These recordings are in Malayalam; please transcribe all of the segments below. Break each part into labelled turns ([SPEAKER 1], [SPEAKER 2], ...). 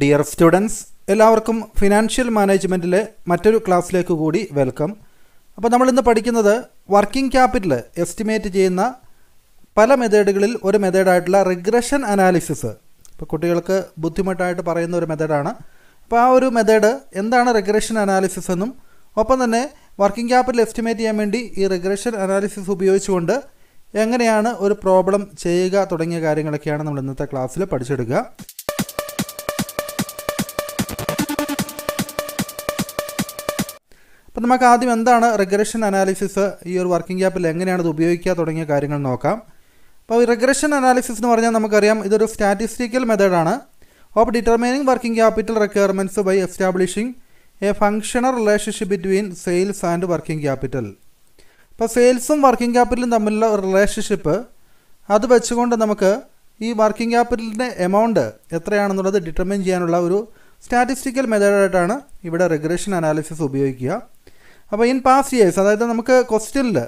[SPEAKER 1] ഡിയർ സ്റ്റുഡൻസ് എല്ലാവർക്കും ഫിനാൻഷ്യൽ മാനേജ്മെൻറ്റിലെ മറ്റൊരു ക്ലാസ്സിലേക്ക് കൂടി വെൽക്കം അപ്പോൾ നമ്മൾ ഇന്ന് പഠിക്കുന്നത് വർക്കിംഗ് ക്യാപിറ്റൽ എസ്റ്റിമേറ്റ് ചെയ്യുന്ന പല മെത്തേഡുകളിൽ ഒരു മെത്തേഡായിട്ടുള്ള റിഗ്രഷൻ അനാലിസിസ് ഇപ്പോൾ കുട്ടികൾക്ക് ബുദ്ധിമുട്ടായിട്ട് പറയുന്ന ഒരു മെത്തേഡാണ് അപ്പോൾ ആ ഒരു മെത്തേഡ് എന്താണ് റിഗ്രഷൻ അനാലിസിസ് എന്നും ഒപ്പം തന്നെ വർക്കിംഗ് ക്യാപിറ്റൽ എസ്റ്റിമേറ്റ് ചെയ്യാൻ വേണ്ടി ഈ റിഗ്രഷൻ അനാലിസിസ് ഉപയോഗിച്ചുകൊണ്ട് എങ്ങനെയാണ് ഒരു പ്രോബ്ലം ചെയ്യുക തുടങ്ങിയ കാര്യങ്ങളൊക്കെയാണ് നമ്മൾ ഇന്നത്തെ ക്ലാസ്സിൽ പഠിച്ചെടുക്കുക അപ്പം നമുക്ക് ആദ്യം എന്താണ് റിഗ്രഷൻ അനാലിസിസ് ഈ ഒരു വർക്കിംഗ് ക്യാപ്പിൽ എങ്ങനെയാണ് ഇത് ഉപയോഗിക്കുക തുടങ്ങിയ കാര്യങ്ങൾ നോക്കാം അപ്പോൾ റിഗ്രഷൻ അനാലിസിസ് എന്ന് പറഞ്ഞാൽ നമുക്കറിയാം ഇതൊരു സ്റ്റാറ്റിസ്റ്റിക്കൽ മെത്തേഡാണ് of determining working capital requirements by establishing a functional relationship between sales and working capital ഇപ്പോൾ സെയിൽസും വർക്കിംഗ് ക്യാപിറ്റലും തമ്മിലുള്ള റിലേഷൻഷിപ്പ് അത് വെച്ചുകൊണ്ട് നമുക്ക് ഈ വർക്കിംഗ് ക്യാപിറ്റലിൻ്റെ എമൗണ്ട് എത്രയാണെന്നുള്ളത് ഡിറ്റർമൈൻ ചെയ്യാനുള്ള ഒരു സ്റ്റാറ്റിസ്റ്റിക്കൽ മെത്തേഡായിട്ടാണ് ഇവിടെ റിഗ്രഷൻ അനാലിസിസ് ഉപയോഗിക്കുക അപ്പോൾ ഇൻ പാസ്റ്റ് ഇയേഴ്സ് അതായത് നമുക്ക് ക്വസ്റ്റ്യനിൽ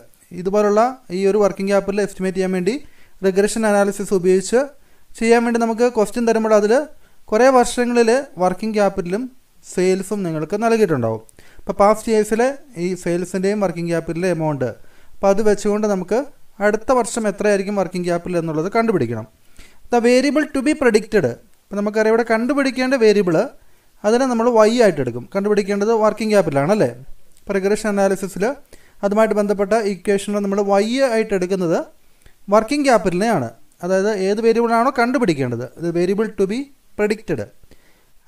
[SPEAKER 1] ഇതുപോലുള്ള ഈ ഒരു വർക്കിംഗ് ക്യാപിറ്റൽ എസ്റ്റിമേറ്റ് ചെയ്യാൻ വേണ്ടി റിഗ്രഷൻ അനാലിസിസ് ഉപയോഗിച്ച് ചെയ്യാൻ വേണ്ടി നമുക്ക് ക്വസ്റ്റ്യൻ തരുമ്പോൾ അതിൽ കുറേ വർഷങ്ങളിൽ വർക്കിംഗ് ക്യാപിറ്റലും സെയിൽസും നിങ്ങൾക്ക് നൽകിയിട്ടുണ്ടാവും അപ്പോൾ പാസ്റ്റ് ഇയേഴ്സിലെ ഈ സെയിൽസിൻ്റെയും വർക്കിംഗ് ക്യാപിറ്റലിലെ എമൗണ്ട് അപ്പോൾ അത് വെച്ചുകൊണ്ട് നമുക്ക് അടുത്ത വർഷം എത്രയായിരിക്കും വർക്കിംഗ് ക്യാപിറ്റൽ എന്നുള്ളത് കണ്ടുപിടിക്കണം the variable to be predicted ഇപ്പോൾ നമുക്കറിയാം ഇവിടെ കണ്ടുപിടിക്കേണ്ട വേരിയബിൾ അതിനെ നമ്മൾ വൈ ആയിട്ട് എടുക്കും കണ്ടുപിടിക്കേണ്ടത് വർക്കിംഗ് ക്യാപിറ്റലാണ് അല്ലേ പ്രഗ്രഷൻ അനാലിസിസിൽ അതുമായിട്ട് ബന്ധപ്പെട്ട ഇക്വേഷനെ നമ്മൾ വൈ ആയിട്ട് എടുക്കുന്നത് വർക്കിംഗ് ക്യാപിറ്റലിനെയാണ് അതായത് ഏത് വേരിയബിളാണോ കണ്ടുപിടിക്കേണ്ടത് ഇത് variable to be predicted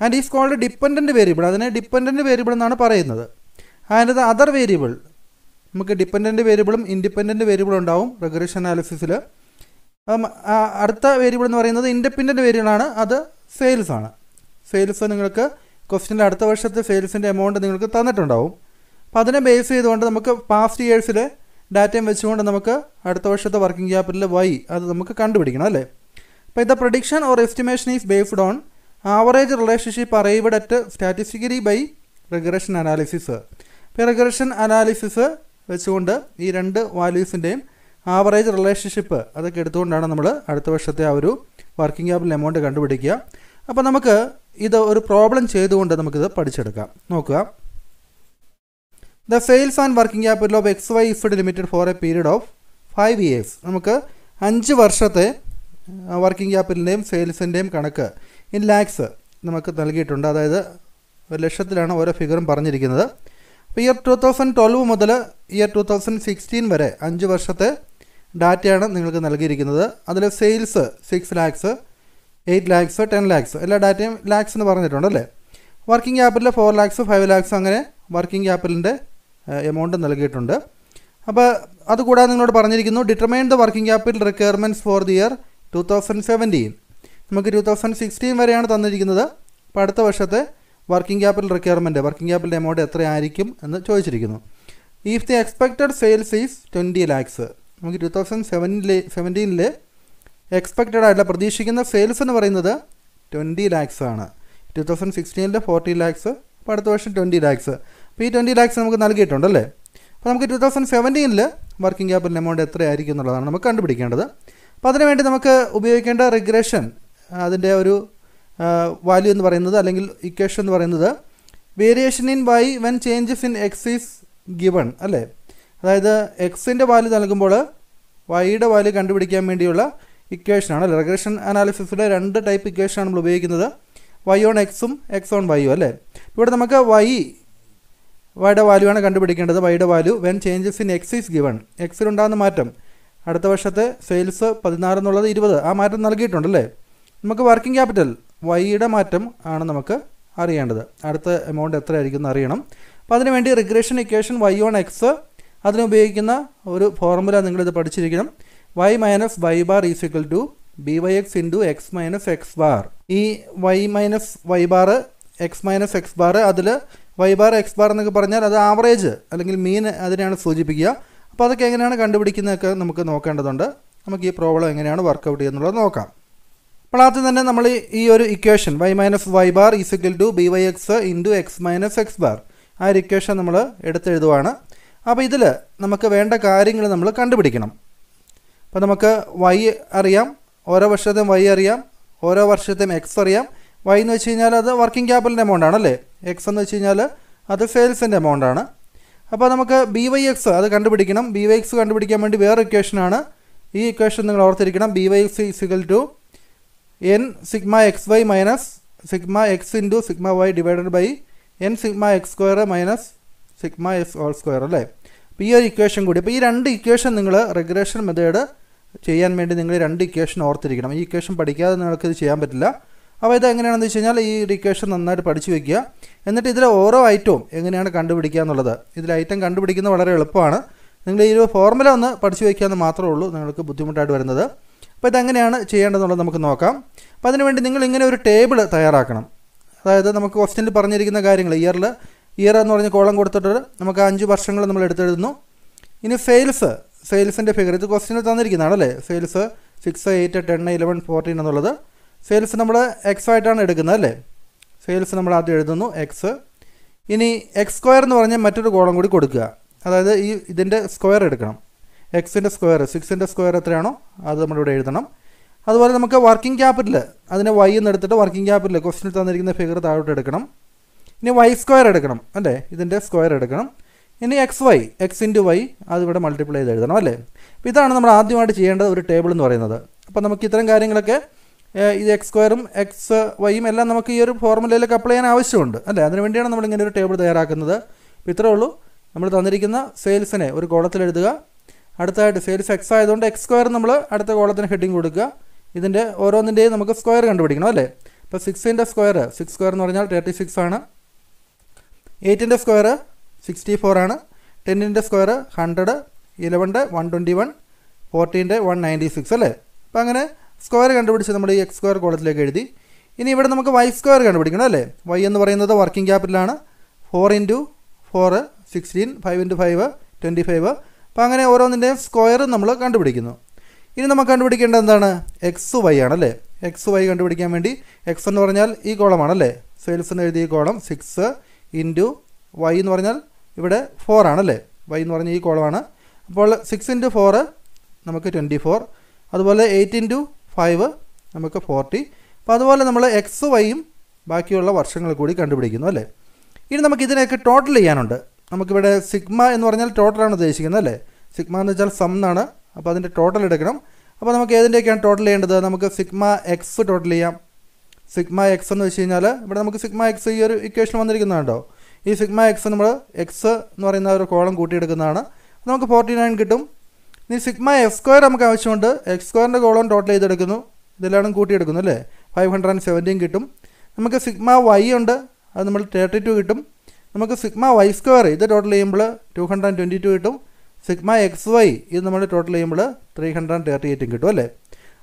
[SPEAKER 1] and is called dependent variable അതിനെ ഡിപ്പെൻഡൻറ്റ് വേരിയബിൾ എന്നാണ് പറയുന്നത് ആൻഡ് അതർ വേരിയബിൾ നമുക്ക് ഡിപ്പെൻഡൻറ്റ് വേരിയബിളും ഇൻഡിപ്പെൻഡൻറ്റ് വേരിയബിളും ഉണ്ടാവും റിഗ്രഷൻ അനാലിസിസിൽ അടുത്ത വേരിയബിൾ എന്ന് പറയുന്നത് ഇൻഡിപെൻഡൻറ്റ് വേരിയബിളാണ് അത് സെയിൽസാണ് സെയിൽസ് നിങ്ങൾക്ക് ക്വസ്റ്റിൻ്റെ അടുത്ത വർഷത്തെ സെയിൽസിൻ്റെ എമൗണ്ട് നിങ്ങൾക്ക് തന്നിട്ടുണ്ടാവും അപ്പോൾ അതിനെ ബേസ് ചെയ്തുകൊണ്ട് നമുക്ക് പാസ്റ്റ് ഇയേഴ്സിലെ ഡാറ്റയും വെച്ചുകൊണ്ട് നമുക്ക് അടുത്ത വർഷത്തെ വർക്കിംഗ് ക്യാപിറ്റൽ വൈ അത് നമുക്ക് കണ്ടുപിടിക്കണം അല്ലേ അപ്പോൾ ഇത് prediction or estimation is based on average relationship arrived at statistically by regression analysis ഇപ്പോൾ റിഗ്രഷൻ അനാലിസിസ് വെച്ചുകൊണ്ട് ഈ രണ്ട് വാല്യൂസിൻ്റെയും ആവറേജ് റിലേഷൻഷിപ്പ് അതൊക്കെ എടുത്തുകൊണ്ടാണ് നമ്മൾ അടുത്ത വർഷത്തെ ആ ഒരു വർക്കിംഗ് ക്യാപിറ്റൽ എമൗണ്ട് കണ്ടുപിടിക്കുക അപ്പോൾ നമുക്ക് ഇത് ഒരു പ്രോബ്ലം ചെയ്തുകൊണ്ട് നമുക്കിത് പഠിച്ചെടുക്കാം നോക്കുക the sales and working capital of X Y Z limited for a period of five years നമുക്ക് അഞ്ച് വർഷത്തെ വർക്കിംഗ് ക്യാപിറ്റലിൻ്റെയും സെയിൽസിൻ്റെയും കണക്ക് ഇൻ ലാക്സ് നമുക്ക് നൽകിയിട്ടുണ്ട് അതായത് ഒരു ലക്ഷത്തിലാണ് ഓരോ ഫിഗറും പറഞ്ഞിരിക്കുന്നത് അപ്പോൾ ഇയർ ടു തൗസൻഡ് ട്വൽവ് മുതൽ ഇയർ ടു തൗസൻഡ് സിക്സ്റ്റീൻ വരെ അഞ്ച് വർഷത്തെ ഡാറ്റയാണ് നിങ്ങൾക്ക് നൽകിയിരിക്കുന്നത് അതിൽ sales six lakhs eight lakhs ten lakhs എല്ലാ ഡാറ്റയും ലാക്സ് എന്ന് പറഞ്ഞിട്ടുണ്ട് അല്ലേ working capital four lakhs five lakhs അങ്ങനെ വർക്കിംഗ് ക്യാപിറ്റലിൻ്റെ എമൗണ്ട് നൽകിയിട്ടുണ്ട് അപ്പോൾ അതുകൂടാതെ നിങ്ങളോട് പറഞ്ഞിരിക്കുന്നു determine the working capital requirements for the year two thousand seventeen നമുക്ക് ടു തൗസൻഡ് സിക്സ്റ്റീൻ വരെയാണ് തന്നിരിക്കുന്നത് അപ്പോൾ അടുത്ത വർഷത്തെ working capital requirement working capital amount എത്രയായിരിക്കും എന്ന് ചോദിച്ചിരിക്കുന്നു if the expected sales is twenty lakhs നമുക്ക് ടു തൗസൻഡ് സെവൻറ്റിലെ സെവൻറ്റീനിൽ എക്സ്പെക്റ്റഡ് ആയിട്ടുള്ള പ്രതീക്ഷിക്കുന്ന സെയിൽസ് എന്ന് പറയുന്നത് ട്വൻറ്റി ലാക്സ് ആണ് ടു തൗസൻഡ് സിക്സ്റ്റീനിൽ ഫോർട്ടി ലാക്സ് അപ്പോൾ അടുത്ത വർഷം ട്വൻറ്റി ലാക്സ് ഈ ട്വൻറ്റി ലാക്സ് നമുക്ക് നൽകിയിട്ടുണ്ട് അല്ലേ അപ്പോൾ നമുക്ക് ടു തൗസൻഡ് സെവൻറ്റീനിൽ വർക്കിംഗ് ക്യാപിറ്റൽ എമൗണ്ട് എത്രയായിരിക്കും എന്നുള്ളതാണ് നമുക്ക് കണ്ടുപിടിക്കേണ്ടത് അപ്പോൾ അതിനുവേണ്ടി നമുക്ക് ഉപയോഗിക്കേണ്ട റിഗ്രഷൻ അതിൻ്റെ ഒരു വാല്യൂ എന്ന് പറയുന്നത് അല്ലെങ്കിൽ ഇക്വേഷൻ എന്ന് പറയുന്നത് variation in Y when changes in X is given അല്ലേ അതായത് എക്സിൻ്റെ വാല്യൂ നൽകുമ്പോൾ വൈയുടെ വാല്യൂ കണ്ടുപിടിക്കാൻ വേണ്ടിയുള്ള ഇക്വേഷനാണ് അല്ലേ റിഗ്രഷൻ അനാലിസിസിലെ രണ്ട് ടൈപ്പ് ഇക്വേഷനാണ് നമ്മൾ ഉപയോഗിക്കുന്നത് വൈ ഓൺ എക്സും എക്സ് ഓൺ വൈയും അല്ലേ ഇവിടെ നമുക്ക് വൈ വൈയുടെ വാല്യൂ ആണ് കണ്ടുപിടിക്കേണ്ടത് വൈയുടെ value when changes in X is given എക്സിലുണ്ടാകുന്ന മാറ്റം അടുത്ത വർഷത്തെ സെയിൽസ് പതിനാറ് എന്നുള്ളത് ഇരുപത് ആ മാറ്റം നൽകിയിട്ടുണ്ടല്ലേ നമുക്ക് വർക്കിംഗ് ക്യാപിറ്റൽ വൈയുടെ മാറ്റം ആണ് നമുക്ക് അറിയേണ്ടത് അടുത്ത എമൗണ്ട് എത്രയായിരിക്കും എന്ന് അറിയണം അപ്പോൾ അതിനുവേണ്ടി regression equation Y on X അതിനുപയോഗിക്കുന്ന ഒരു ഫോർമുല നിങ്ങളിത് പഠിച്ചിരിക്കണം Y minus Y bar is equal to B Y X into X minus X bar ഈ Y minus Y bar X minus X bar അതിൽ വൈ ബാർ എക്സ് ബാർ എന്നൊക്കെ പറഞ്ഞാൽ അത് ആവറേജ് അല്ലെങ്കിൽ മീൻ അതിനെയാണ് സൂചിപ്പിക്കുക അപ്പോൾ അതൊക്കെ എങ്ങനെയാണ് കണ്ടുപിടിക്കുന്നതൊക്കെ നമുക്ക് നോക്കേണ്ടതുണ്ട് നമുക്ക് ഈ പ്രോബ്ലം എങ്ങനെയാണ് വർക്കൗട്ട് ചെയ്യുന്നുള്ളത് നോക്കാം അപ്പോൾ ആദ്യം തന്നെ നമ്മൾ ഈ ഒരു equation Y minus Y bar is equal to B Y X into X minus X bar ആ ഒരു ഇക്വേഷൻ നമ്മൾ എടുത്തെഴുതുവാണ് അപ്പോൾ ഇതിൽ നമുക്ക് വേണ്ട കാര്യങ്ങൾ നമ്മൾ കണ്ടുപിടിക്കണം അപ്പോൾ നമുക്ക് വൈ അറിയാം ഓരോ വർഷത്തെയും വൈ അറിയാം ഓരോ വർഷത്തെയും എക്സ് അറിയാം വൈ എന്ന് വെച്ച് കഴിഞ്ഞാൽ അത് വർക്കിംഗ് ക്യാപിറ്റലിൻ്റെ എമൗണ്ട് ആണല്ലേ എക്സ് എന്ന് വെച്ച് കഴിഞ്ഞാൽ അത് സെയിൽസിൻ്റെ എമൗണ്ട് ആണ് അപ്പോൾ നമുക്ക് ബി വൈ എക്സ് അത് കണ്ടുപിടിക്കണം ബി വൈ എക്സ് കണ്ടുപിടിക്കാൻ വേണ്ടി വേറെ ഇക്വേഷനാണ് ഈ ഇക്വേഷൻ നിങ്ങൾ ഓർത്തിരിക്കണം B Y X is equal to N sigma X Y minus sigma X into sigma Y divided by N sigma X square minus sigma X whole square അല്ലേ അപ്പോൾ ഈ ഒരു ഇക്വേഷൻ കൂടി അപ്പോൾ ഈ രണ്ട് ഇക്വേഷൻ നിങ്ങൾ റെഗുലേഷൻ മെത്തേഡ് ചെയ്യാൻ വേണ്ടി നിങ്ങൾ രണ്ട് ഇക്വേഷൻ ഓർത്തിരിക്കണം ഈ ഇക്വേഷൻ പഠിക്കാതെ നിങ്ങൾക്കിത് ചെയ്യാൻ പറ്റില്ല അപ്പോൾ ഇത് എങ്ങനെയാണെന്ന് വെച്ച് കഴിഞ്ഞാൽ ഈ ഇഡിക്കേഷൻ നന്നായിട്ട് പഠിച്ചു വയ്ക്കുക എന്നിട്ട് ഇതിലെ ഓരോ ഐറ്റവും എങ്ങനെയാണ് കണ്ടുപിടിക്കുക എന്നുള്ളത് ഇതിൽ ഐറ്റം കണ്ടുപിടിക്കുന്നത് വളരെ എളുപ്പമാണ് നിങ്ങൾ ഈ ഒരു ഫോർമുല ഒന്ന് പഠിച്ചു എന്ന് മാത്രമേ ഉള്ളൂ നിങ്ങൾക്ക് ബുദ്ധിമുട്ടായിട്ട് വരുന്നത് അപ്പോൾ ഇതെങ്ങനെയാണ് ചെയ്യേണ്ടതെന്നുള്ളത് നമുക്ക് നോക്കാം അപ്പോൾ അതിനുവേണ്ടി നിങ്ങൾ ഇങ്ങനെ ഒരു ടേബിൾ തയ്യാറാക്കണം അതായത് നമുക്ക് ക്വസ്റ്റിനിൽ പറഞ്ഞിരിക്കുന്ന കാര്യങ്ങൾ ഇയറിൽ ഇയർ എന്ന് പറഞ്ഞ കോളം കൊടുത്തിട്ട് നമുക്ക് അഞ്ച് വർഷങ്ങൾ നമ്മൾ എടുത്തെഴുതുന്നു ഇനി ഫെയിൽസ് ഫെയിൽസിൻ്റെ ഫിഗർ ഇത് ക്വസ്റ്റിനിൽ തന്നിരിക്കുന്നതാണ് അല്ലേ sales six eight ten eleven fourteen എന്നുള്ളത് സെയിൽസ് നമ്മൾ എക്സ് ആയിട്ടാണ് എടുക്കുന്നത് അല്ലേ സെയിൽസ് നമ്മൾ ആദ്യം എഴുതുന്നു എക്സ് ഇനി എക്സ് സ്ക്വയർ എന്ന് പറഞ്ഞാൽ മറ്റൊരു കോളം കൂടി കൊടുക്കുക അതായത് ഈ ഇതിൻ്റെ സ്ക്വയർ എടുക്കണം എക്സിൻ്റെ സ്ക്വയർ സിക്സിൻ്റെ സ്ക്വയർ എത്രയാണോ അത് നമ്മളിവിടെ എഴുതണം അതുപോലെ നമുക്ക് വർക്കിംഗ് ക്യാപിറ്റൽ അതിനെ വൈ എന്ന് എടുത്തിട്ട് വർക്കിംഗ് ക്യാപിറ്റൽ ക്വസ്റ്റിനിൽ തന്നിരിക്കുന്ന ഫിഗർ താഴോട്ട് എടുക്കണം ഇനി വൈ സ്ക്വയർ എടുക്കണം അല്ലേ ഇതിൻ്റെ സ്ക്വയർ എടുക്കണം ഇനി X Y X into Y അതിവിടെ മൾട്ടിപ്ലൈ ചെയ്ത് എഴുതണം അല്ലേ അപ്പോൾ ഇതാണ് നമ്മൾ ആദ്യമായിട്ട് ചെയ്യേണ്ടത് ഒരു ടേബിൾ എന്ന് പറയുന്നത് അപ്പോൾ നമുക്ക് ഇത്തരം കാര്യങ്ങളൊക്കെ ഇത് എക്സ് സ്ക്വയറും എക്സ് വൈയും എല്ലാം നമുക്ക് ഈ ഒരു ഫോർമുലയിലേക്ക് അപ്ലൈ ചെയ്യാൻ ആവശ്യമുണ്ട് അല്ലേ അതിനു വേണ്ടിയാണ് നമ്മൾ ഇങ്ങനെ ഒരു ടേബിൾ തയ്യാറാക്കുന്നത് അപ്പോൾ ഇത്രേ ഉള്ളൂ നമ്മൾ തന്നിരിക്കുന്ന സെയിൽസിനെ ഒരു കോളത്തിൽ എഴുതുക അടുത്തതായിട്ട് സെയിൽസ് എക്സ് ആയതുകൊണ്ട് എക്സ് സ്ക്വയർ നമ്മൾ അടുത്ത കോളത്തിന് ഹെഡിങ് കൊടുക്കുക ഇതിൻ്റെ ഓരോന്നിൻ്റെയും നമുക്ക് സ്ക്വയർ കണ്ടുപിടിക്കണം അല്ലേ ഇപ്പോൾ സിക്സിൻ്റെ സ്ക്വയർ സിക്സ് സ്ക്വയർ എന്ന് പറഞ്ഞാൽ തേർട്ടി സിക്സ് ആണ് എയ്റ്റിൻ്റെ സ്ക്വയർ സിക്സ്റ്റി ഫോർ ആണ് ടെന്നിൻ്റെ സ്ക്വയർ ഹൺഡ്രഡ് ഇലവൻ്റെ വൺ ട്വൻറ്റി വൺ ഫോർട്ടീൻ്റെ വൺ നയൻറ്റി സിക്സ് അല്ലേ അപ്പോൾ അങ്ങനെ സ്ക്വയർ കണ്ടുപിടിച്ച് നമ്മൾ ഈ എക്സ് സ്ക്വയർ കോളത്തിലേക്ക് എഴുതി ഇനി ഇവിടെ നമുക്ക് വൈ സ്ക്വയർ കണ്ടുപിടിക്കണം അല്ലേ വൈ എന്ന് പറയുന്നത് വർക്കിംഗ് ക്യാപിറ്റലാണ് four into four sixteen five into five twenty five അപ്പോൾ അങ്ങനെ ഓരോന്നിൻ്റെയും സ്ക്വയർ നമ്മൾ കണ്ടുപിടിക്കുന്നു ഇനി നമുക്ക് കണ്ടുപിടിക്കേണ്ടത് എന്താണ് എക്സ് വൈ ആണല്ലേ എക്സ് വൈ കണ്ടുപിടിക്കാൻ വേണ്ടി എക്സ് എന്ന് പറഞ്ഞാൽ ഈ കോളമാണല്ലേ സെയിൽസ് എന്ന് എഴുതിയ കോളം സിക്സ് ഇൻറ്റു വൈ എന്ന് പറഞ്ഞാൽ ഇവിടെ ഫോർ ആണല്ലേ വൈ എന്ന് പറഞ്ഞ ഈ കോളമാണ് അപ്പോൾ സിക്സ് ഇൻറ്റു ഫോറ് നമുക്ക് ട്വൻറ്റി ഫോർ അതുപോലെ എയ്റ്റ് ഇൻറ്റു ഫൈവ് നമുക്ക് ഫോർട്ടി അപ്പോൾ അതുപോലെ നമ്മൾ എക്സ് വൈയും ബാക്കിയുള്ള വർഷങ്ങൾ കൂടി കണ്ടുപിടിക്കുന്നു അല്ലേ ഇനി നമുക്ക് ഇതിനെയൊക്കെ ടോട്ടൽ ചെയ്യാനുണ്ട് നമുക്കിവിടെ സിഗ്മ എന്ന് പറഞ്ഞാൽ ടോട്ടലാണ് ഉദ്ദേശിക്കുന്നത് അല്ലേ സിഗ്മ എന്ന് വെച്ചാൽ സം എന്നാണ് അപ്പോൾ അതിൻ്റെ ടോട്ടൽ എടുക്കണം അപ്പോൾ നമുക്ക് ഏതിൻ്റെയൊക്കെയാണ് ടോട്ടൽ ചെയ്യേണ്ടത് നമുക്ക് സിഗ്മ എക്സ് ടോട്ടൽ ചെയ്യാം സിഗ്മ എക്സ് എന്ന് വെച്ച് കഴിഞ്ഞാൽ ഇവിടെ നമുക്ക് സിഗ്മ എക്സ് ഈ ഒരു ഇക്വേഷൻ വന്നിരിക്കുന്നതുണ്ടോ ഈ സിഗ്മ എക്സ് നമ്മൾ എക്സ് എന്ന് പറയുന്ന ഒരു കോളം കൂട്ടിയെടുക്കുന്നതാണ് നമുക്ക് ഫോർട്ടി നയൻ കിട്ടും ഇനി സിഗ്മ എക്സ് സ്ക്വയർ നമുക്ക് ആവശ്യമുണ്ട് എക്സ് സ്ക്വയറിൻ്റെ കോളം ടോട്ടൽ ചെയ്തെടുക്കുന്നു ഇതെല്ലാം കൂട്ടിയെടുക്കുന്നു അല്ലേ ഫൈവ് ഹൺഡ്രഡ് ആൻഡ് സെവൻറ്റീൻ കിട്ടും നമുക്ക് സിഗ്മ വൈ ഉണ്ട് അത് നമ്മൾ തേർട്ടി ടു കിട്ടും നമുക്ക് സിഗ്മ വൈ സ്ക്വയർ ഇത് ടോട്ടൽ ചെയ്യുമ്പോൾ ടു ഹൺഡ്രഡ് ട്വൻറ്റി ടു കിട്ടും സിഗ്മ എക്സ് വൈ ഇത് നമ്മൾ ടോട്ടൽ ചെയ്യുമ്പോൾ ത്രീ ഹൺഡ്രഡ് തേർട്ടി എയ്റ്റും കിട്ടും അല്ലേ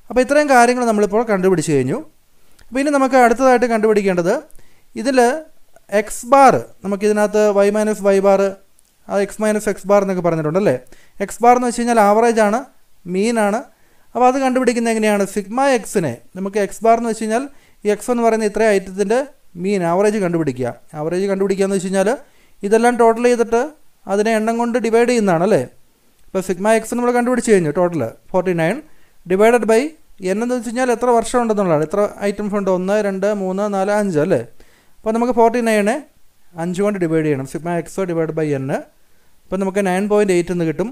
[SPEAKER 1] അപ്പോൾ ഇത്രയും കാര്യങ്ങൾ നമ്മളിപ്പോൾ കണ്ടുപിടിച്ച് കഴിഞ്ഞു അപ്പോൾ ഇനി നമുക്ക് അടുത്തതായിട്ട് കണ്ടുപിടിക്കേണ്ടത് ഇതിൽ എക്സ് ബാർ നമുക്കിതിനകത്ത് Y minus Y bar X minus X bar എന്നൊക്കെ പറഞ്ഞിട്ടുണ്ടല്ലേ എക്സ് ബാർ എന്ന് വെച്ച് കഴിഞ്ഞാൽ ആവറേജ് ആണ് മീനാണ് അപ്പോൾ അത് കണ്ടുപിടിക്കുന്നത് എങ്ങനെയാണ് സിഗ്മ എക്സിനെ നമുക്ക് എക്സ് ബാർ എന്ന് വെച്ച് കഴിഞ്ഞാൽ എക്സ് എന്ന് പറയുന്ന ഇത്രയും ഐറ്റത്തിൻ്റെ മീൻ ആവറേജ് കണ്ടുപിടിക്കുക ആവറേജ് കണ്ടുപിടിക്കുക എന്ന് വെച്ച് കഴിഞ്ഞാൽ ഇതെല്ലാം ടോട്ടൽ ചെയ്തിട്ട് അതിനെ എണ്ണം കൊണ്ട് ഡിവൈഡ് ചെയ്യുന്നതാണ് അല്ലേ ഇപ്പോൾ സിഗ്മ എക്സ് നമ്മൾ കണ്ടുപിടിച്ച് കഴിഞ്ഞു total forty nine divided by N എന്ന് വെച്ച് കഴിഞ്ഞാൽ എത്ര വർഷം ഉണ്ടെന്നുള്ളതാണ് എത്ര ഐറ്റംസ് ഉണ്ട് ഒന്ന് രണ്ട് മൂന്ന് നാല് അഞ്ച് അല്ലേ അപ്പോൾ നമുക്ക് ഫോർട്ടി നയനെ അഞ്ച് കൊണ്ട് ഡിവൈഡ് ചെയ്യണം സിഗ്മ എക്സോ ഡിവൈഡ് ബൈ എൻ അപ്പോൾ നമുക്ക് നയൻ പോയിൻറ്റ് എയ്റ്റ് എന്ന് കിട്ടും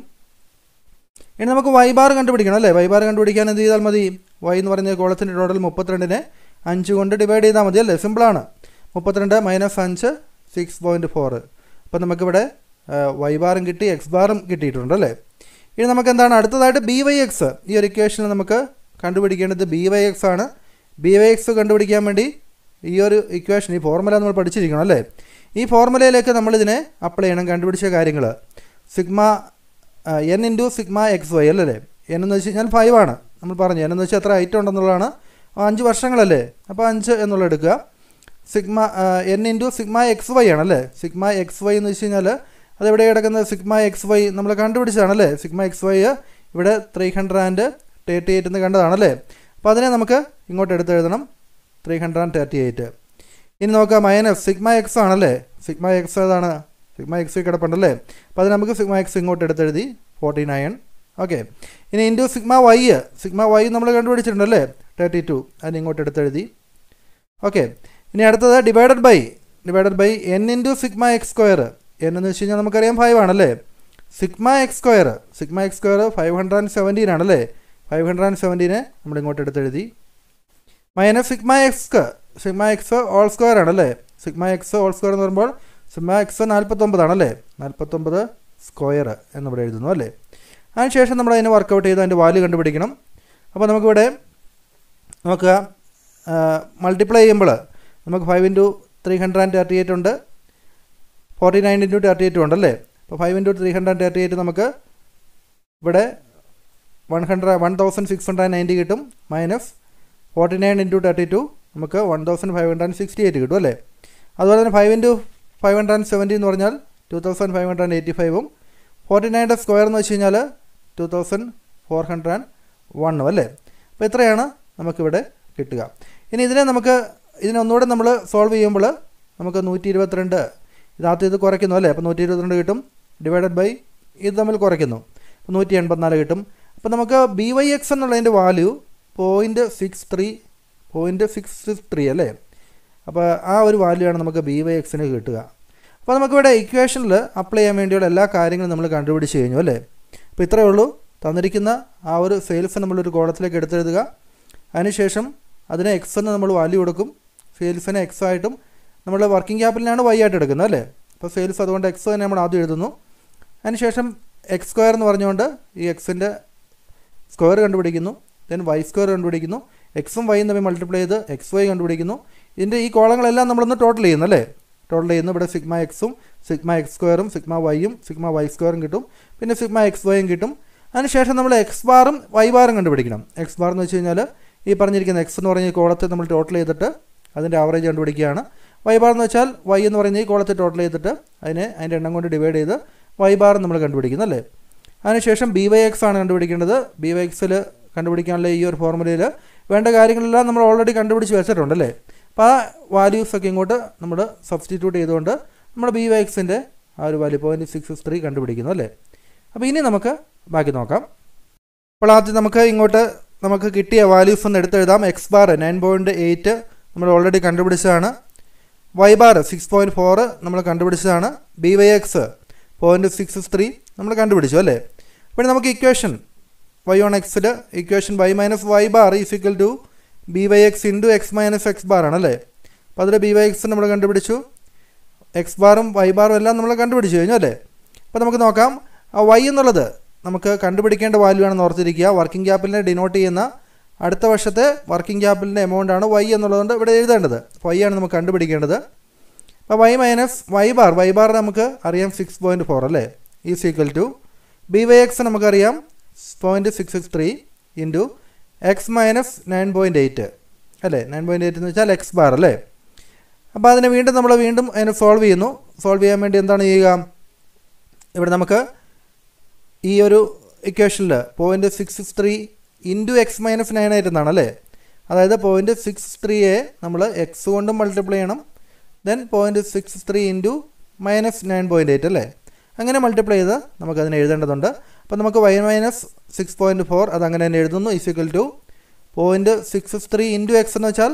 [SPEAKER 1] ഇനി നമുക്ക് വൈ ബാർ കണ്ടുപിടിക്കണം അല്ലേ വൈ ബാർ കണ്ടുപിടിക്കാൻ എന്ത് ചെയ്താൽ മതി വൈ എന്ന് പറഞ്ഞ കോളത്തിൻ്റെ ടോട്ടൽ മുപ്പത്തിരണ്ടിനെ അഞ്ച് കൊണ്ട് ഡിവൈഡ് ചെയ്താൽ മതി അല്ലേ സിമ്പിളാണ് മുപ്പത്തിരണ്ട് മൈനസ് അഞ്ച് സിക്സ് പോയിൻറ്റ് ഫോർ അപ്പം നമുക്കിവിടെ വൈ ബാറും കിട്ടി എക്സ് ബാറും കിട്ടിയിട്ടുണ്ട് അല്ലേ ഇനി നമുക്ക് എന്താണ് അടുത്തതായിട്ട് ബി വൈ എക്സ് ഈ ഒരു ഇക്വേഷനിൽ നമുക്ക് കണ്ടുപിടിക്കേണ്ടത് ബി വൈ എക്സ് ആണ് ബി വൈ എക്സ് കണ്ടുപിടിക്കാൻ വേണ്ടി ഈ ഒരു ഇക്വേഷൻ ഈ ഫോർമുല നമ്മൾ പഠിച്ചിരിക്കണം അല്ലേ ഈ ഫോർമുലയിലേക്ക് നമ്മളിതിനെ അപ്ലൈ ചെയ്യണം കണ്ടുപിടിച്ച കാര്യങ്ങൾ sigma N into sigma X Y അല്ലേ എൻ എന്ന് വെച്ച് കഴിഞ്ഞാൽ ഫൈവ് ആണ് നമ്മൾ പറഞ്ഞു എൻ എന്ന് വെച്ചാൽ എത്ര ഐറ്റം ഉണ്ടെന്നുള്ളതാണ് അപ്പോൾ അഞ്ച് വർഷങ്ങളല്ലേ അപ്പോൾ അഞ്ച് എന്നുള്ള എടുക്കുക sigma N into sigma X Y ആണല്ലേ സിഗ്മ എക്സ് വൈ എന്ന് വെച്ച് കഴിഞ്ഞാൽ അതെവിടെ കിടക്കുന്ന സിഗ്മ എക്സ് വൈ നമ്മൾ കണ്ടുപിടിച്ചതാണല്ലേ സിഗ്മ എക്സ് വൈ ഇവിടെ three hundred and thirty eight എന്ന് കണ്ടതാണല്ലേ അപ്പോൾ അതിനെ നമുക്ക് ഇങ്ങോട്ട് എടുത്ത് എഴുതണം three hundred and thirty eight ഇനി നോക്കാം മൈനസ് സിഗ്മ എക്സ് ആണല്ലേ സിഗ്മ എക്സ് ഏതാണ് സിഗ്മ എക്സ് കിടപ്പുണ്ടല്ലേ അപ്പോൾ അത് നമുക്ക് സിഗ്മ എക്സ് ഇങ്ങോട്ട് എടുത്തെഴുതി ഫോർട്ടി നയൻ ഓക്കെ ഇനി into sigma Y sigma Y നമ്മൾ കണ്ടുപിടിച്ചിട്ടുണ്ടല്ലേ തേർട്ടി ടു അതിന് ഇങ്ങോട്ട് എടുത്തെഴുതി ഓക്കെ ഇനി അടുത്തത് divided by divided by N into sigma X square N എന്ന് വെച്ച് കഴിഞ്ഞാൽ നമുക്കറിയാം ഫൈവ് ആണല്ലേ sigma X square sigma X square five hundred and seventeen ആണല്ലേ ഫൈവ് ഹൺഡ്രഡ് ആൻഡ് സെവൻറ്റീനെ നമ്മൾ ഇങ്ങോട്ട് എടുത്തെഴുതി minus sigma X sigma X whole square ആണല്ലേ സിഗ്മ എക്സ് ഓൾ സ്ക്വയർ എന്ന് പറയുമ്പോൾ സോ മാക്സ് നാൽപ്പത്തൊമ്പതാണ് അല്ലേ നാൽപ്പത്തൊമ്പത് സ്ക്വയർ എന്നിവിടെ എഴുതുന്നു അല്ലേ അതിനുശേഷം നമ്മൾ അതിനെ വർക്കൗട്ട് ചെയ്ത് അതിൻ്റെ വാല്യൂ കണ്ടുപിടിക്കണം അപ്പോൾ നമുക്കിവിടെ നോക്കുക മൾട്ടിപ്ലൈ ചെയ്യുമ്പോൾ നമുക്ക് five into three hundred and thirty eight ഉണ്ട് forty nine into thirty eight ഉണ്ട് അല്ലേ അപ്പോൾ five into three hundred and thirty eight നമുക്ക് ഇവിടെ one hundred one thousand six hundred and ninety കിട്ടും minus forty nine into thirty two നമുക്ക് one thousand five hundred and sixty eight കിട്ടും അല്ലേ അതുപോലെ തന്നെ five into five hundred and seventy എന്ന് പറഞ്ഞാൽ two thousand five hundred and eighty ഫൈവും ഫോർട്ടി നയൻ്റെ സ്ക്വയർ എന്ന് വെച്ച് കഴിഞ്ഞാൽ two thousand four hundred and വണ്ണും അല്ലേ അപ്പോൾ ഇത്രയാണ് നമുക്കിവിടെ കിട്ടുക ഇനി ഇതിനെ നമുക്ക് ഇതിനെ ഒന്നുകൂടെ നമ്മൾ സോൾവ് ചെയ്യുമ്പോൾ നമുക്ക് നൂറ്റി ഇരുപത്തിരണ്ട് ഇതാത്ത ഇത് കുറയ്ക്കുന്നു അല്ലേ അപ്പോൾ നൂറ്റി ഇരുപത്തിരണ്ട് കിട്ടും ഡിവൈഡഡ് ബൈ ഇത് തമ്മിൽ കുറയ്ക്കുന്നു അപ്പോൾ നൂറ്റി എൺപത്തിനാല് കിട്ടും അപ്പോൾ നമുക്ക് ബി വൈ എക്സ് എന്നുള്ളതിൻ്റെ value point six three point six six three അല്ലേ അപ്പോൾ ആ ഒരു വാല്യൂ ആണ് നമുക്ക് ബി വൈ എക്സിന് കിട്ടുക അപ്പോൾ നമുക്കിവിടെ ഇക്വേഷനിൽ അപ്ലൈ ചെയ്യാൻ വേണ്ടിയുള്ള എല്ലാ കാര്യങ്ങളും നമ്മൾ കണ്ടുപിടിച്ച് കഴിഞ്ഞു അല്ലേ അപ്പോൾ ഇത്രയേ ഉള്ളൂ തന്നിരിക്കുന്ന ആ ഒരു സെയിൽഫ് നമ്മളൊരു കോളത്തിലേക്ക് എടുത്തെഴുതുക അതിനുശേഷം അതിനെ എക്സ് എന്ന് നമ്മൾ വാല്യൂ കൊടുക്കും സെയിൽസിനെ എക്സ് ആയിട്ടും നമ്മൾ വർക്കിംഗ് ക്യാപിറ്റലിനാണ് വൈ ആയിട്ട് എടുക്കുന്നത് അല്ലേ അപ്പോൾ സെയിൽസ് അതുകൊണ്ട് എക്സ് തന്നെ നമ്മൾ ആദ്യം എഴുതുന്നു അതിനുശേഷം എക്സ് സ്ക്വയർ എന്ന് പറഞ്ഞുകൊണ്ട് ഈ എക്സിൻ്റെ സ്ക്വയർ കണ്ടുപിടിക്കുന്നു ദെൻ വൈ സ്ക്വയർ കണ്ടുപിടിക്കുന്നു എക്സും വൈയും തമ്മിൽ മൾട്ടിപ്ലൈ ചെയ്ത് എക്സ് വൈ കണ്ടുപിടിക്കുന്നു ഇതിൻ്റെ ഈ കോളങ്ങളെല്ലാം നമ്മളൊന്ന് ടോട്ടൽ ചെയ്യുന്നു അല്ലേ ടോട്ടൽ ചെയ്യുന്നു ഇവിടെ സിഗ്മ എക്സും സിഗ്മ എക്സ് സ്ക്വയറും സിഗ്മ വൈയും സിഗ്മ വൈ സ്ക്വയറും കിട്ടും പിന്നെ സിഗ്മ എക്സ് വൈയും കിട്ടും അതിനുശേഷം നമ്മൾ എക്സ് ബാറും വൈ ബാറും കണ്ടുപിടിക്കണം എക്സ് ബാർ എന്ന് വെച്ച് കഴിഞ്ഞാൽ ഈ പറഞ്ഞിരിക്കുന്ന എക്സ് എന്ന് പറഞ്ഞ കോളത്തെ നമ്മൾ ടോട്ടൽ ചെയ്തിട്ട് അതിൻ്റെ ആവറേജ് കണ്ടുപിടിക്കുകയാണ് വൈ ബാർ എന്ന് വെച്ചാൽ വൈ എന്ന് പറയുന്ന ഈ കോളത്തെ ടോട്ടൽ ചെയ്തിട്ട് അതിനെ അതിൻ്റെ എണ്ണം കൊണ്ട് ഡിവൈഡ് ചെയ്ത് വൈ ബാർ നമ്മൾ കണ്ടുപിടിക്കുന്നു അല്ലേ അതിനുശേഷം ബി വൈ എക്സ് ആണ് കണ്ടുപിടിക്കേണ്ടത് ബി വൈ എക്സിൽ കണ്ടുപിടിക്കാനുള്ള ഈ ഒരു ഫോർമുലയിൽ വേണ്ട കാര്യങ്ങളെല്ലാം നമ്മൾ ഓൾറെഡി കണ്ടുപിടിച്ച് വെച്ചിട്ടുണ്ട് അല്ലേ അപ്പോൾ ആ വാല്യൂസൊക്കെ ഇങ്ങോട്ട് നമ്മൾ സബ്സ്റ്റിറ്റ്യൂട്ട് ചെയ്തുകൊണ്ട് നമ്മുടെ ബി വൈ ആ ഒരു value point six six three കണ്ടുപിടിക്കുന്നു അല്ലേ അപ്പോൾ ഇനി നമുക്ക് ബാക്കി നോക്കാം അപ്പോൾ ആദ്യം നമുക്ക് ഇങ്ങോട്ട് നമുക്ക് കിട്ടിയ വാല്യൂസ് ഒന്ന് എടുത്തെഴുതാം X bar nine point eight നമ്മൾ ഓൾറെഡി കണ്ടുപിടിച്ചതാണ് Y bar six point four നമ്മൾ കണ്ടുപിടിച്ചതാണ് B Y X point six three നമ്മൾ കണ്ടുപിടിച്ചു അല്ലേ പിന്നെ നമുക്ക് ഇക്വേഷൻ വൈ ഓൺ എക്സിൽ equation Y minus Y bar is equal to B Y X into X minus X bar ആണ് അല്ലേ അപ്പോൾ അതിൽ ബി വൈ എക്സ് നമ്മൾ കണ്ടുപിടിച്ചു എക്സ് ബാറും വൈ ബാറും എല്ലാം നമ്മൾ കണ്ടുപിടിച്ചു കഴിഞ്ഞു അല്ലേ അപ്പോൾ നമുക്ക് നോക്കാം ആ വൈ എന്നുള്ളത് നമുക്ക് കണ്ടുപിടിക്കേണ്ട വാല്യൂ ആണെന്ന് ഓർത്തിരിക്കുക വർക്കിംഗ് ക്യാപിറ്റലിനെ ഡിനോട്ട് ചെയ്യുന്ന അടുത്ത വർഷത്തെ വർക്കിംഗ് ക്യാപിറ്റലിൻ്റെ എമൗണ്ട് ആണ് വൈ എന്നുള്ളതുകൊണ്ട് ഇവിടെ എഴുതേണ്ടത് വൈ ആണ് നമുക്ക് കണ്ടുപിടിക്കേണ്ടത് അപ്പോൾ y minus Y bar y bar നമുക്ക് അറിയാം സിക്സ് പോയിൻറ്റ് ഫോർ അല്ലേ is equal to B Y x നമുക്കറിയാം point six six three into X minus nine point eight അല്ലേ നയൻ പോയിൻറ്റ് എയ്റ്റ് എന്ന് വെച്ചാൽ എക്സ് ബാർ അല്ലേ അപ്പോൾ അതിനെ വീണ്ടും നമ്മൾ വീണ്ടും അതിനെ സോൾവ് ചെയ്യുന്നു സോൾവ് ചെയ്യാൻ വേണ്ടി എന്താണ് ചെയ്യുക ഇവിടെ നമുക്ക് ഈ ഒരു ഇക്വേഷനിൽ point six six three into X minus nine ആയിട്ട് എന്നാണ് അല്ലേ അതായത് പോയിൻറ്റ് സിക്സ് ത്രീയെ നമ്മൾ എക്സ് കൊണ്ടും മൾട്ടിപ്ലൈ ചെയ്യണം then point six three into minus nine point eight അല്ലേ അങ്ങനെ മൾട്ടിപ്ലൈ ചെയ്ത് നമുക്ക് അതിനെ എഴുതേണ്ടതുണ്ട് അപ്പോൾ നമുക്ക് y minus six point four അത് അങ്ങനെ തന്നെ എഴുതുന്നു is equal to point six three into x എന്ന് വെച്ചാൽ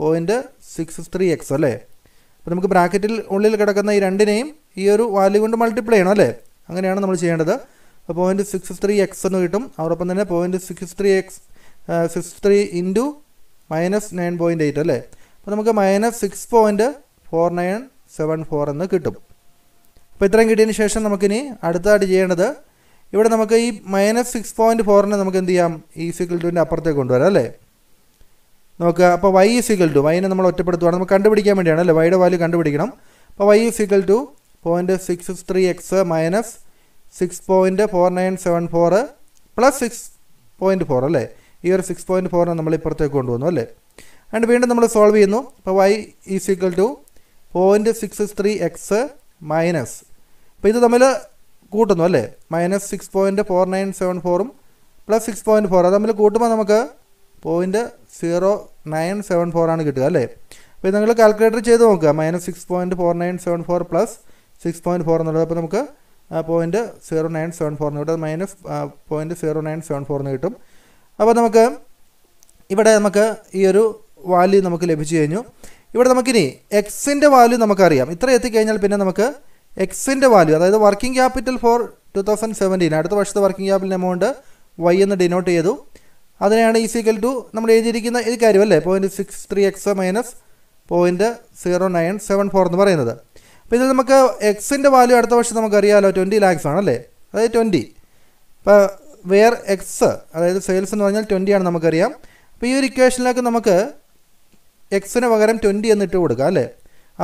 [SPEAKER 1] പോയിൻറ്റ് സിക്സ് ത്രീ എക്സ് അല്ലേ അപ്പോൾ നമുക്ക് ബ്രാക്കറ്റിൽ ഉള്ളിൽ കിടക്കുന്ന ഈ രണ്ടിനെയും ഈ ഒരു വാല്യൂ കൊണ്ട് മൾട്ടിപ്ലൈ ചെയ്യണം അല്ലേ അങ്ങനെയാണ് നമ്മൾ ചെയ്യേണ്ടത് അപ്പോൾ പോയിൻറ്റ് സിക്സ് ത്രീ എക്സ് എന്ന് കിട്ടും അതോടൊപ്പം തന്നെ point six three x six three into minus nine point eight അല്ലേ അപ്പോൾ നമുക്ക് minus six point four nine seven four എന്ന് കിട്ടും അപ്പോൾ ഇത്രയും കിട്ടിയതിന് ശേഷം നമുക്കിനി അടുത്തതായിട്ട് ചെയ്യേണ്ടത് ഇവിടെ നമുക്ക് ഈ മൈനസ് സിക്സ് പോയിൻറ്റ് ഫോറിനെ നമുക്ക് എന്ത് ചെയ്യാം ഈ സിക്കിൾ ടുവിൻ്റെ അപ്പുറത്തേക്ക് കൊണ്ടുവരാം അല്ലേ നമുക്ക് അപ്പോൾ വൈ സിക്കൽ ടു വൈനെ നമ്മൾ ഒറ്റപ്പെടുത്തുവാണ് നമുക്ക് കണ്ടുപിടിക്കാൻ വേണ്ടിയാണ് അല്ലേ വൈയുടെ വാല്യൂ കണ്ടുപിടിക്കണം അപ്പോൾ y equal to point six three x minus six point four nine seven four plus six point four അല്ലേ ഈ ഒരു സിക്സ് പോയിൻറ്റ് ഫോറിനെ നമ്മൾ ഇപ്പുറത്തേക്ക് കൊണ്ടുവന്നു അല്ലേ അതുകൊണ്ട് വീണ്ടും നമ്മൾ സോൾവ് ചെയ്യുന്നു അപ്പോൾ y is equal to point six three x minus അപ്പോൾ ഇത് തമ്മിൽ കൂട്ടുന്നു അല്ലേ minus six point four nine seven ഫോറും പ്ലസ് സിക്സ് പോയിൻറ്റ് ഫോർ അത് തമ്മിൽ കൂട്ടുമ്പോൾ നമുക്ക് പോയിൻറ്റ് സീറോ നയൻ സെവൻ ഫോറാണ് കിട്ടുക അല്ലേ അപ്പോൾ ഇത് നിങ്ങൾ കാൽക്കുലേറ്റർ ചെയ്ത് നോക്കുക minus six point four nine seven four plus six point four എന്നുള്ളത് അപ്പോൾ നമുക്ക് പോയിൻറ്റ് സീറോ നയൻ സെവൻ ഫോറിന് ഇവിടെ minus point zero nine seven ഫോറിന് കിട്ടും അപ്പോൾ നമുക്ക് ഇവിടെ നമുക്ക് ഈ ഒരു വാല്യൂ നമുക്ക് ലഭിച്ചു കഴിഞ്ഞു ഇവിടെ നമുക്കിനി എക്സിൻ്റെ വാല്യൂ നമുക്കറിയാം ഇത്ര എത്തിക്കഴിഞ്ഞാൽ പിന്നെ നമുക്ക് എക്സിൻ്റെ വാല്യൂ അതായത് working capital for two thousand seventeen അടുത്ത വർഷത്തെ വർക്കിംഗ് ക്യാപിറ്റൽ എമൗണ്ട് വൈ എന്ന് ഡിനോട്ട് ചെയ്തു അതിനെയാണ് ഈസിക്കൽ ടു നമ്മൾ എഴുതിയിരിക്കുന്ന ഇത് കാര്യം അല്ലേ point six three x minus point zero nine seven four എന്ന് പറയുന്നത് അപ്പോൾ ഇതിൽ നമുക്ക് എക്സിൻ്റെ വാല്യൂ അടുത്ത വർഷം നമുക്കറിയാമല്ലോ ട്വൻറ്റി ലാക്സ് ആണല്ലേ അതായത് ട്വൻറ്റി ഇപ്പോൾ വെയർ എക്സ് അതായത് സെയിൽസ് എന്ന് പറഞ്ഞാൽ ട്വൻറ്റിയാണ് നമുക്കറിയാം അപ്പോൾ ഈ ഒരു ഇക്വേഷനിലേക്ക് നമുക്ക് എക്സിന് പകരം ട്വൻറ്റി എന്നിട്ട് കൊടുക്കുക അല്ലേ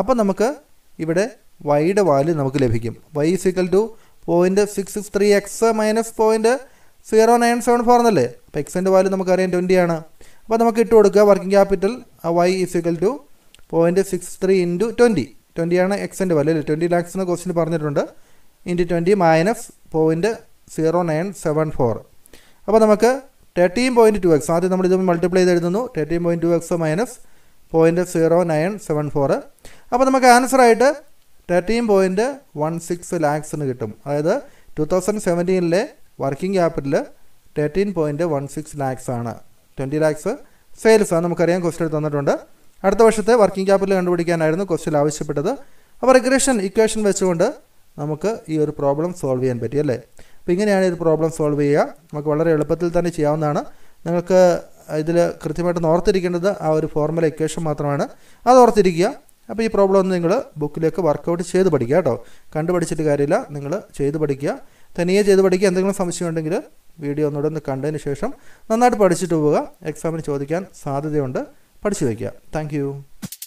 [SPEAKER 1] അപ്പോൾ നമുക്ക് ഇവിടെ വൈയുടെ വാല്യൂ നമുക്ക് ലഭിക്കും y equal to point six six three x minus point zero nine seven four എന്നല്ലേ അപ്പോൾ എക്സിൻ്റെ വാല്യൂ നമുക്കറിയാം ട്വൻറ്റി ആണ് അപ്പോൾ നമുക്ക് ഇട്ട് കൊടുക്കുക working capital y equal to point six three into twenty twenty ആണ് എക്സിൻ്റെ വാല്യൂ അല്ലേ ട്വൻറ്റി ലാക്സ് എന്ന ക്വസ്റ്റിന് പറഞ്ഞിട്ടുണ്ട് into twenty minus point zero nine seven four അപ്പോൾ നമുക്ക് തേർട്ടീൻ പോയിൻറ്റ് ടു എക്സ് ആദ്യം നമ്മൾ ഇത് മൾട്ടിപ്ലൈ ചെയ്ത് എഴുതുന്നു thirteen point two X minus point zero nine seven four അപ്പോൾ നമുക്ക് ആൻസറായിട്ട് തേർട്ടീൻ പോയിൻറ്റ് വൺ സിക്സ് ലാക്സിന് കിട്ടും അതായത് ടു തൗസൻഡ് സെവൻറ്റീനിലെ working capital thirteen point one six lakhs ആണ് ട്വൻറ്റി ലാക്സ് സെയിൽസ് ആണ് നമുക്കറിയാം ക്വസ്റ്റ്യൻ തന്നിട്ടുണ്ട് അടുത്ത വർഷത്തെ വർക്കിംഗ് ക്യാപിറ്റൽ കണ്ടുപിടിക്കാനായിരുന്നു ക്വസ്റ്റ്യൻ ആവശ്യപ്പെട്ടത് അപ്പോൾ റിഗ്രഷൻ ഇക്വേഷൻ വെച്ചുകൊണ്ട് നമുക്ക് ഈ ഒരു പ്രോബ്ലം സോൾവ് ചെയ്യാൻ പറ്റി അല്ലേ അപ്പോൾ ഇങ്ങനെയാണ് ഈ ഒരു പ്രോബ്ലം സോൾവ് ചെയ്യുക നമുക്ക് വളരെ എളുപ്പത്തിൽ തന്നെ ചെയ്യാവുന്നതാണ് നിങ്ങൾക്ക് ഇതിൽ കൃത്യമായിട്ട് ഓർത്തിരിക്കേണ്ടത് ആ ഒരു ഫോർമുല ഇക്വേഷൻ മാത്രമാണ് അത് ഓർത്തിരിക്കുക അപ്പോൾ ഈ പ്രോബ്ലം ഒന്ന് നിങ്ങൾ ബുക്കിലേക്ക് വർക്കൗട്ട് ചെയ്ത് പഠിക്കുക കേട്ടോ കണ്ടു പഠിച്ചിട്ട് കാര്യമില്ല നിങ്ങൾ ചെയ്ത് പഠിക്കുക തനിയെ ചെയ്ത് പഠിക്കുക എന്തെങ്കിലും സംശയം ഉണ്ടെങ്കിൽ വീഡിയോ ഒന്നുകൂടെ ഒന്ന് കണ്ടതിന് ശേഷം നന്നായിട്ട് പഠിച്ചിട്ട് പോവുക എക്സാമിന് ചോദിക്കാൻ സാധ്യതയുണ്ട് പഠിച്ചു വയ്ക്കുക താങ്ക്